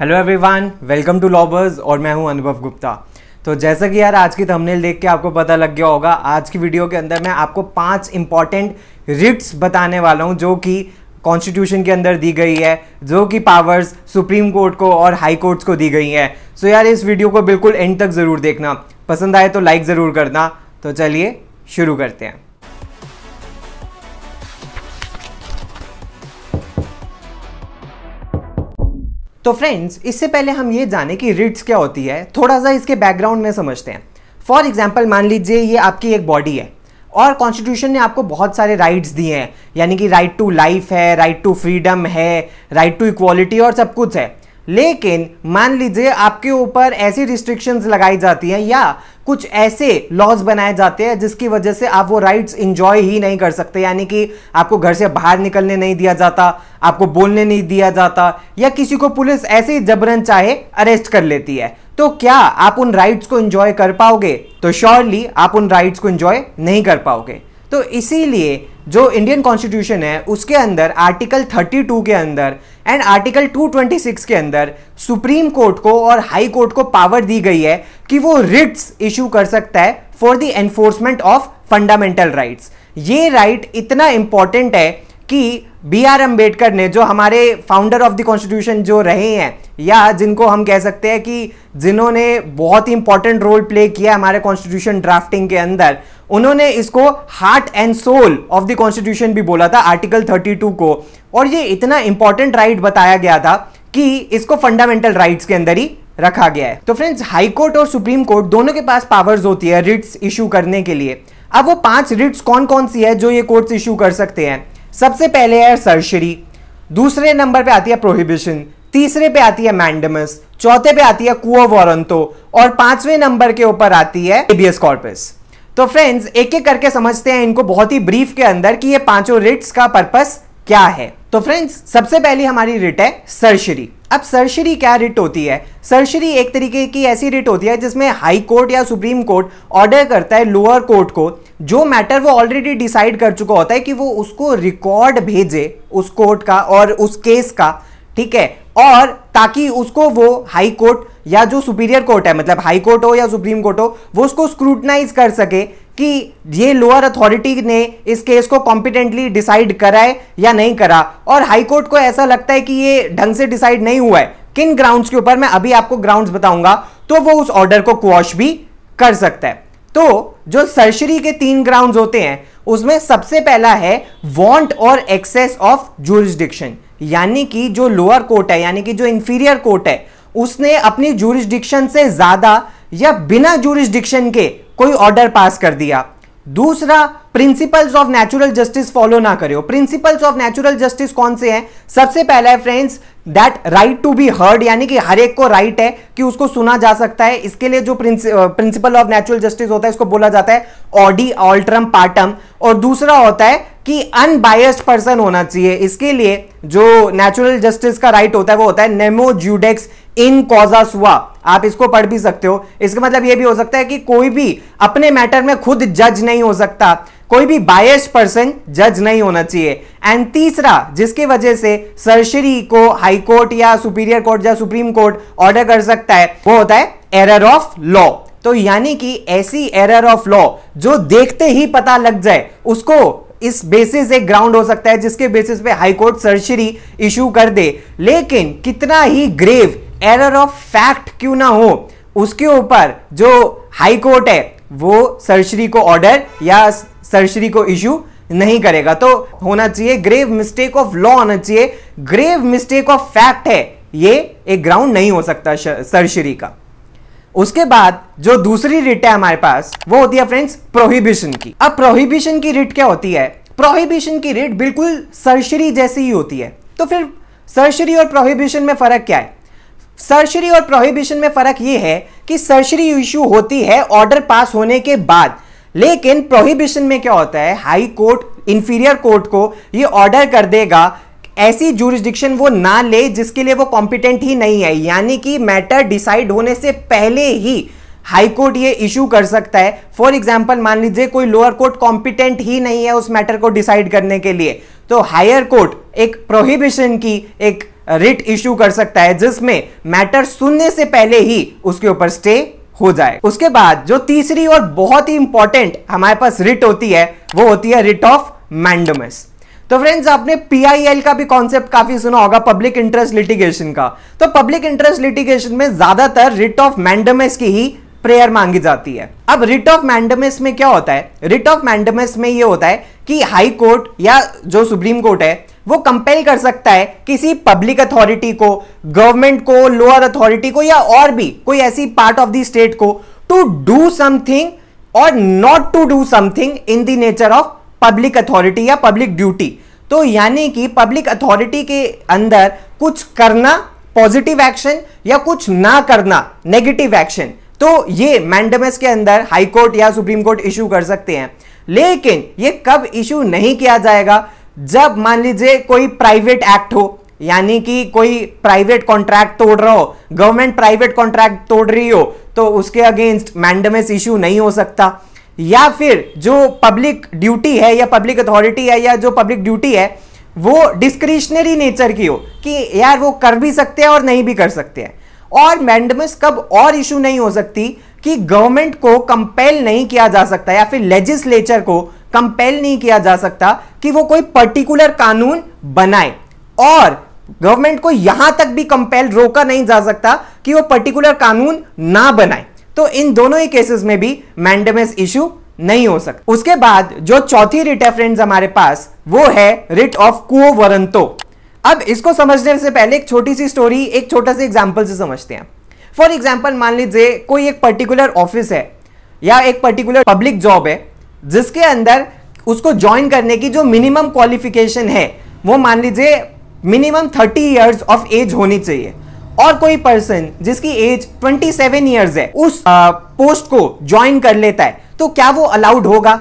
hello everyone welcome to लॉबर्स और मैं हूं अनुभव गुप्ता तो जैसा कि यार आज की थंबनेल देख के आपको पता लग गया होगा आज की वीडियो के अंदर मैं आपको पांच इंपॉर्टेंट रिट्स बताने वाला हूं जो कि कॉन्स्टिट्यूशन के अंदर दी गई है जो कि पावर्स सुप्रीम कोर्ट को और हाई कोर्ट्स को दी गई हैं सो यार इस वीडियो को बिल्कुल एंड तक ज़रूर देखना पसंद आए तो लाइक ज़रूर करना तो चलिए शुरू करते हैं तो फ्रेंड्स इससे पहले हम ये जाने कि रिट्स क्या होती है थोड़ा सा इसके बैकग्राउंड में समझते हैं फॉर एग्जाम्पल मान लीजिए ये आपकी एक बॉडी है और कॉन्स्टिट्यूशन ने आपको बहुत सारे राइट्स दिए हैं यानी कि राइट टू लाइफ है राइट टू फ्रीडम है राइट टू इक्वालिटी और सब कुछ है लेकिन मान लीजिए आपके ऊपर ऐसी रिस्ट्रिक्शंस लगाई जाती हैं या कुछ ऐसे लॉज बनाए जाते हैं जिसकी वजह से आप वो राइट्स इंजॉय ही नहीं कर सकते यानी कि आपको घर से बाहर निकलने नहीं दिया जाता आपको बोलने नहीं दिया जाता या किसी को पुलिस ऐसे ही जबरन चाहे अरेस्ट कर लेती है तो क्या आप उन राइट्स को इंजॉय कर पाओगे तो श्योरली आप उन राइट्स को इंजॉय नहीं कर पाओगे तो इसीलिए जो इंडियन कॉन्स्टिट्यूशन है उसके अंदर आर्टिकल 32 के अंदर एंड आर्टिकल 226 के अंदर सुप्रीम कोर्ट को और हाई कोर्ट को पावर दी गई है कि वो रिट्स इशू कर सकता है for the enforcement of fundamental rights ये राइट right इतना इंपॉर्टेंट है कि बी आर अम्बेडकर ने जो हमारे फाउंडर ऑफ द कॉन्स्टिट्यूशन जो रहे हैं या जिनको हम कह सकते हैं कि जिन्होंने बहुत ही इंपॉर्टेंट रोल प्ले किया हमारे कॉन्स्टिट्यूशन ड्राफ्टिंग के अंदर उन्होंने इसको heart and soul of the constitution भी बोला था आर्टिकल 32 को और ये इतना इंपॉर्टेंट राइट right बताया गया था कि इसको फंडामेंटल राइट्स के अंदर ही रखा गया है तो फ्रेंड्स हाई कोर्ट और सुप्रीम कोर्ट दोनों के पास पावर्स होती है रिट्स इशू करने के लिए अब वो पांच रिट्स कौन कौन सी है जो ये कोर्ट्स इशू कर सकते हैं सबसे पहले है सर्शरी दूसरे नंबर पे आती है प्रोहिबिशन तीसरे पे आती है मैंडमस चौथे पे आती है कुओ वॉरंतो और पांचवें नंबर के ऊपर आती है एबीएस कॉर्पस तो फ्रेंड्स एक एक करके समझते हैं इनको बहुत ही ब्रीफ के अंदर कि ये पांचों रिट्स का पर्पस क्या है तो फ्रेंड्स सबसे पहली हमारी रिट है सर्शरी अब सर्शरी क्या रिट होती है सर्शरी एक तरीके की ऐसी रिट होती है जिसमें हाई कोर्ट या सुप्रीम कोर्ट ऑर्डर करता है लोअर कोर्ट को जो मैटर वो ऑलरेडी डिसाइड कर चुका होता है कि वो उसको रिकॉर्ड भेजे उस कोर्ट का और उस केस का ठीक है और ताकि उसको वो हाई कोर्ट या जो सुपीरियर कोर्ट है मतलब हाई कोर्ट हो या सुप्रीम कोर्ट हो वो उसको स्क्रूटनाइज कर सके कि ये लोअर अथॉरिटी ने इस केस को कॉम्पिटेंटली डिसाइड करा है या नहीं करा और हाई कोर्ट को ऐसा लगता है कि ये ढंग से डिसाइड नहीं हुआ है किन ग्राउंड्स के ऊपर मैं अभी आपको ग्राउंड्स बताऊंगा तो वो उस ऑर्डर को क्वॉश भी कर सकता है तो जो सर्शरी के तीन ग्राउंड होते हैं उसमें सबसे पहला है वॉन्ट और एक्सेस ऑफ जूरिस्डिक्शन यानी कि जो लोअर कोर्ट है यानी कि जो इंफीरियर कोर्ट है उसने अपनी जूरिस्डिक्शन से ज्यादा या बिना जूरिस्डिक्शन के कोई ऑर्डर पास कर दिया दूसरा principles of natural justice follow ना करो प्रिंसिपल्स ऑफ नेचुरल जस्टिस कौन से हैं सबसे पहला है friends that right to be heard यानी कि हर एक को राइट right है कि उसको सुना जा सकता है इसके लिए जो प्रिंसिपल ऑफ नेचुरल जस्टिस होता है इसको बोला जाता है ऑडी ऑल्ट्रम पार्टम और दूसरा होता है कि अनबायस्ड पर्सन होना चाहिए इसके लिए जो नेचुरल जस्टिस का राइट right होता है वो होता है नेमो ज्यूडेक्स इन कॉजासुआ आप इसको पढ़ भी सकते हो इसका मतलब यह भी हो सकता है कि कोई भी अपने मैटर में खुद जज नहीं हो सकता कोई भी बायस पर्सन जज नहीं होना चाहिए एंड तीसरा जिसकी वजह से सर्शरी को हाई कोर्ट या सुपीरियर कोर्ट या सुप्रीम कोर्ट ऑर्डर कर सकता है वो होता है एरर ऑफ लॉ तो यानी कि ऐसी एरर ऑफ लॉ जो देखते ही पता लग जाए उसको इस बेसिस एक ग्राउंड हो सकता है जिसके बेसिस पे हाई कोर्ट सर्शरी इशू कर दे लेकिन कितना ही ग्रेव एरर ऑफ फैक्ट क्यों ना हो उसके ऊपर जो हाई कोर्ट है वो सर्जरी को ऑर्डर या सर्जरी को इश्यू नहीं करेगा तो होना चाहिए ग्रेव मिस्टेक ऑफ लॉ होना चाहिए ग्रेव मिस्टेक ऑफ फैक्ट है ये एक ग्राउंड नहीं हो सकता सर्जरी का उसके बाद जो दूसरी रिट है हमारे पास वो होती है फ्रेंड्स प्रोहिबिशन की अब प्रोहिबिशन की रिट क्या होती है प्रोहिबिशन की रिट बिल्कुल सर्शरी जैसी ही होती है तो फिर सर्शरी और प्रोहिबिशन में फर्क क्या है सर्शरी और प्रोहिबिशन में फ़र्क ये है कि सर्शरी इश्यू होती है ऑर्डर पास होने के बाद लेकिन प्रोहिबिशन में क्या होता है हाई कोर्ट इंफीरियर कोर्ट को ये ऑर्डर कर देगा ऐसी जुरिस्डिक्शन वो ना ले जिसके लिए वो कॉम्पिटेंट ही नहीं है यानी कि मैटर डिसाइड होने से पहले ही हाई कोर्ट ये इशू कर सकता है फॉर एग्जाम्पल मान लीजिए कोई लोअर कोर्ट कॉम्पिटेंट ही नहीं है उस मैटर को डिसाइड करने के लिए तो हायर कोर्ट एक प्रोहिबिशन की एक रिट इश्यू कर सकता है जिसमें मैटर सुनने से पहले ही उसके ऊपर स्टे हो जाए उसके बाद जो तीसरी और बहुत ही इंपॉर्टेंट हमारे पास रिट होती है वो होती है रिट ऑफ मैंडमस तो फ्रेंड्स आपने पीआईएल का भी कॉन्सेप्ट काफी सुना होगा पब्लिक इंटरेस्ट लिटिगेशन का तो पब्लिक इंटरेस्ट लिटिगेशन में ज्यादातर रिट ऑफ मैंडमस की ही प्रेयर मांगी जाती है अब रिट ऑफ मैंडमस में क्या होता है रिट ऑफ मैंडमस में ये होता है कि हाई कोर्ट या जो सुप्रीम कोर्ट है वो कंपेल कर सकता है किसी पब्लिक अथॉरिटी को गवर्नमेंट को लोअर अथॉरिटी को या और भी कोई ऐसी पार्ट ऑफ द स्टेट को टू डू समथिंग और not to do something in the nature of public authority या पब्लिक ड्यूटी तो यानी कि पब्लिक अथॉरिटी के अंदर कुछ करना पॉजिटिव एक्शन या कुछ ना करना नेगेटिव एक्शन तो ये मैंडमस के अंदर हाई कोर्ट या सुप्रीम कोर्ट इशू कर सकते हैं लेकिन ये कब इशू नहीं किया जाएगा जब मान लीजिए कोई प्राइवेट एक्ट हो यानी कि कोई प्राइवेट कॉन्ट्रैक्ट तोड़ रहा हो गवर्नमेंट प्राइवेट कॉन्ट्रैक्ट तोड़ रही हो तो उसके अगेंस्ट मैंडमेस इशू नहीं हो सकता या फिर जो पब्लिक ड्यूटी है या पब्लिक अथॉरिटी है या जो पब्लिक ड्यूटी है वो डिस्क्रिशनरी नेचर की हो कि यार वो कर भी सकते हैं और नहीं भी कर सकते हैं और मैंडमस कब और इशू नहीं हो सकती कि गवर्नमेंट को कंपेल नहीं किया जा सकता या फिर लेजिस्लेचर को कंपेल नहीं किया जा सकता कि वो कोई पर्टिकुलर कानून बनाए और गवर्नमेंट को यहां तक भी कंपेल रोका नहीं जा सकता कि वो पर्टिकुलर कानून ना बनाए तो इन दोनों ही केसेस में भी मैंडमस इशू नहीं हो सकता उसके बाद जो चौथी रिट रेफरेंस हमारे पास वो है रिट ऑफ कुओ वरंतो अब इसको समझने से पहले एक छोटी सी स्टोरी एक छोटा सा एग्जाम्पल से समझते हैं फॉर एग्जाम्पल मान लीजिए कोई एक पर्टिकुलर ऑफिस है या एक पर्टिकुलर पब्लिक जॉब है जिसके अंदर उसको ज्वाइन करने की जो मिनिमम क्वालिफिकेशन है वो मान लीजिए मिनिमम 30 इयर्स ऑफ एज होनी चाहिए और कोई पर्सन जिसकी एज 27 इयर्स है उस पोस्ट को ज्वाइन कर लेता है तो क्या वो अलाउड होगा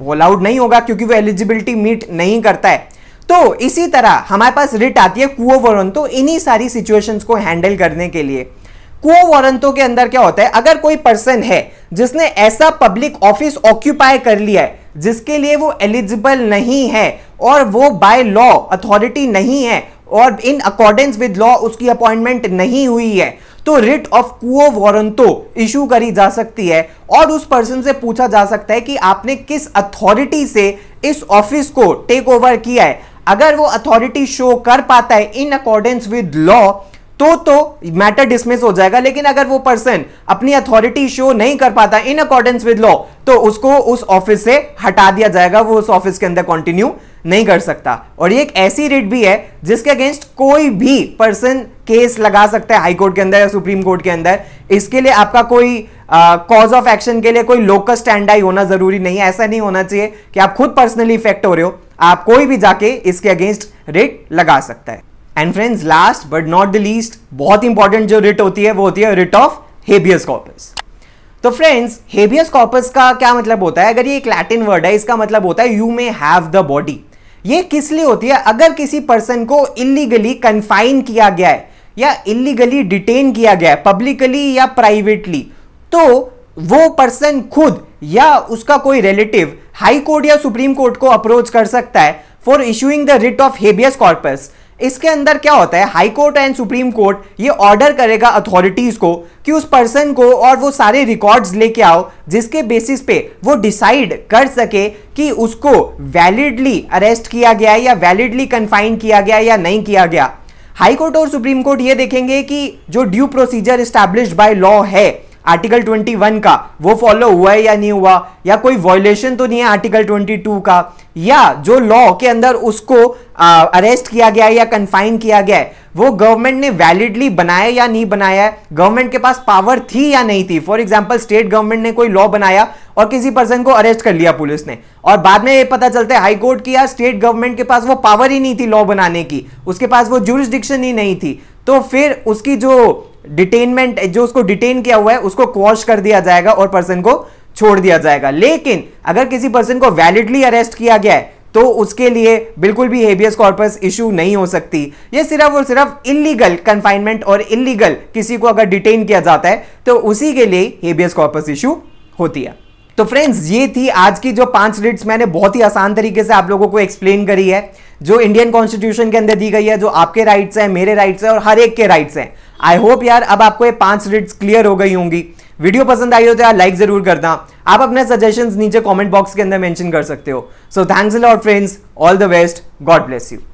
वो अलाउड नहीं होगा क्योंकि वो एलिजिबिलिटी मीट नहीं करता है तो इसी तरह हमारे पास रिट आती है कुओ वरोन तो इन्हीं सारी सिचुएशंस को हैंडल करने के लिए को वारंटों के अंदर क्या होता है अगर कोई पर्सन है जिसने ऐसा पब्लिक ऑफिस ऑक्यूपाई कर लिया है जिसके लिए वो एलिजिबल नहीं है और वो बाय लॉ अथॉरिटी नहीं है और इन अकॉर्डेंस विद लॉ उसकी अपॉइंटमेंट नहीं हुई है तो writ of quo warranto issue करी जा सकती है और उस पर्सन से पूछा जा सकता है कि आपने किस अथॉरिटी से इस ऑफिस को टेक ओवर किया है अगर वो अथॉरिटी शो कर पाता है इन अकॉर्डेंस विद लॉ तो तो मैटर डिसमिस हो जाएगा लेकिन अगर वो पर्सन अपनी अथॉरिटी शो नहीं कर पाता इन अकॉर्डेंस विद लॉ तो उसको उस ऑफिस से हटा दिया जाएगा वो उस ऑफिस के अंदर कंटिन्यू नहीं कर सकता और ये एक ऐसी रिट भी है जिसके अगेंस्ट कोई भी पर्सन केस लगा सकता है हाई कोर्ट के अंदर या सुप्रीम कोर्ट के अंदर इसके लिए आपका कोई कॉज ऑफ एक्शन के लिए कोई लोकल स्टैंड आई होना जरूरी नहीं है ऐसा नहीं होना चाहिए कि आप खुद पर्सनली इफेक्ट हो रहे हो आप कोई भी जाके इसके अगेंस्ट रिट लगा सकता है and friends last but not the least बहुत इंपॉर्टेंट जो रिट होती है वो होती है रिट ऑफ हेबियस कॉपस तो फ्रेंड्स हेबियस कॉर्पस का क्या मतलब होता है अगर ये एक लैटिन वर्ड है इसका मतलब होता है you may have the body ये किस लिए होती है अगर किसी पर्सन को इलीगली कन्फाइन किया गया है या इलीगली डिटेन किया गया है पब्लिकली या प्राइवेटली तो वो पर्सन खुद या उसका कोई रिलेटिव हाई कोर्ट या सुप्रीम कोर्ट को अप्रोच कर सकता है for issuing the writ of habeas corpus इसके अंदर क्या होता है high court and Supreme Court ये ऑर्डर करेगा अथॉरिटीज को कि उस पर्सन को और वो सारे रिकॉर्ड्स लेके आओ जिसके बेसिस पे वो डिसाइड कर सके कि उसको वैलिडली अरेस्ट किया गया या वैलिडली कन्फाइन किया गया या नहीं किया गया हाई कोर्ट और सुप्रीम कोर्ट ये देखेंगे कि जो due procedure established by law है आर्टिकल 21 का वो फॉलो हुआ है या नहीं हुआ या कोई वॉयलेशन तो नहीं है आर्टिकल 22 का या जो लॉ के अंदर उसको आ, अरेस्ट किया गया है या कन्फाइन किया गया है वो गवर्नमेंट ने वैलिडली बनाया या नहीं बनाया है गवर्नमेंट के पास पावर थी या नहीं थी फॉर एग्जाम्पल स्टेट गवर्नमेंट ने कोई लॉ बनाया और किसी पर्सन को अरेस्ट कर लिया पुलिस ने और बाद में ये पता चलता है हाईकोर्ट की या स्टेट गवर्नमेंट के पास वो पावर ही नहीं थी लॉ बनाने की उसके पास वो जुरिस्डिक्शन ही नहीं थी तो फिर उसकी जो डिटेनमेंट जो उसको डिटेन किया हुआ है उसको क्वॉश कर दिया जाएगा और पर्सन को छोड़ दिया जाएगा लेकिन अगर किसी पर्सन को वैलिडली अरेस्ट किया गया है तो उसके लिए बिल्कुल भी हेबियस कॉर्पस इशू नहीं हो सकती ये सिर्फ और सिर्फ इलीगल कन्फाइनमेंट और इलीगल किसी को अगर डिटेन किया जाता है तो उसी के लिए हेबियस कॉर्पस इशू होती है तो फ्रेंड्स ये थी आज की जो पांच रिट्स मैंने बहुत ही आसान तरीके से आप लोगों को एक्सप्लेन करी है जो इंडियन कॉन्स्टिट्यूशन के अंदर दी गई है जो आपके राइट्स हैं मेरे राइट्स हैं और हर एक के राइट्स हैं आई होप यार अब आपको ये पांच रिट्स क्लियर हो गई होंगी वीडियो पसंद आई हो तो यार लाइक जरूर करना आप अपने सजेशंस नीचे कमेंट बॉक्स के अंदर मेंशन कर सकते हो so thanks lot friends all the best God bless you